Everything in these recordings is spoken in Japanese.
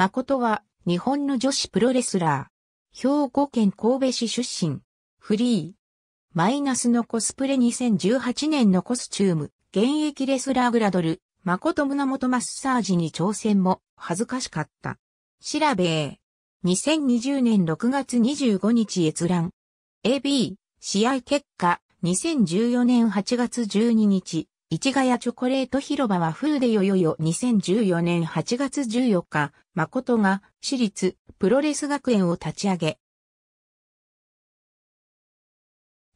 誠は日本の女子プロレスラー。兵庫県神戸市出身。フリー。マイナスのコスプレ2018年のコスチューム。現役レスラーグラドル。誠胸元マッサージに挑戦も恥ずかしかった。調べ2020年6月25日閲覧。AB、試合結果、2014年8月12日、市ヶ谷チョコレート広場は風でよよよ2014年8月14日、誠が私立プロレス学園を立ち上げ。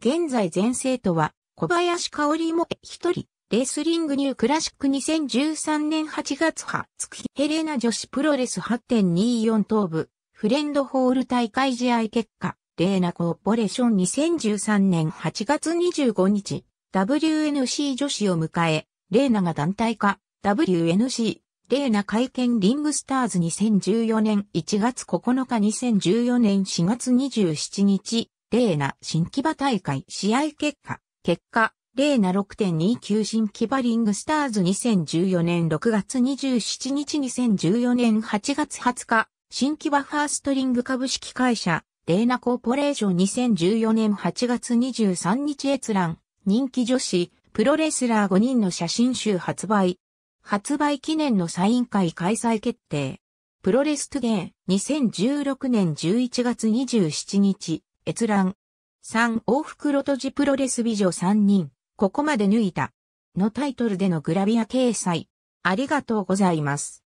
現在全生徒は小林香織も一人、レスリングニュークラシック2013年8月20日、ヘレナ女子プロレス8.24頭部、フレンドホール大会試合結果、レーナコーポレーション2013年8月25日。WNC 女子を迎え、レーナが団体化、WNC、レーナ会見リングスターズ2014年1月9日2014年4月27日、レーナ新木場大会試合結果、結果、レーナ6.29新木場リングスターズ2014年6月27日2014年8月20日、新木場ファーストリング株式会社、レーナコーポレーション2014年8月23日閲覧。人気女子、プロレスラー5人の写真集発売。発売記念のサイン会開催決定。プロレストゲー、2016年11月27日、閲覧。3往復ロトジプロレス美女3人、ここまで抜いた。のタイトルでのグラビア掲載。ありがとうございます。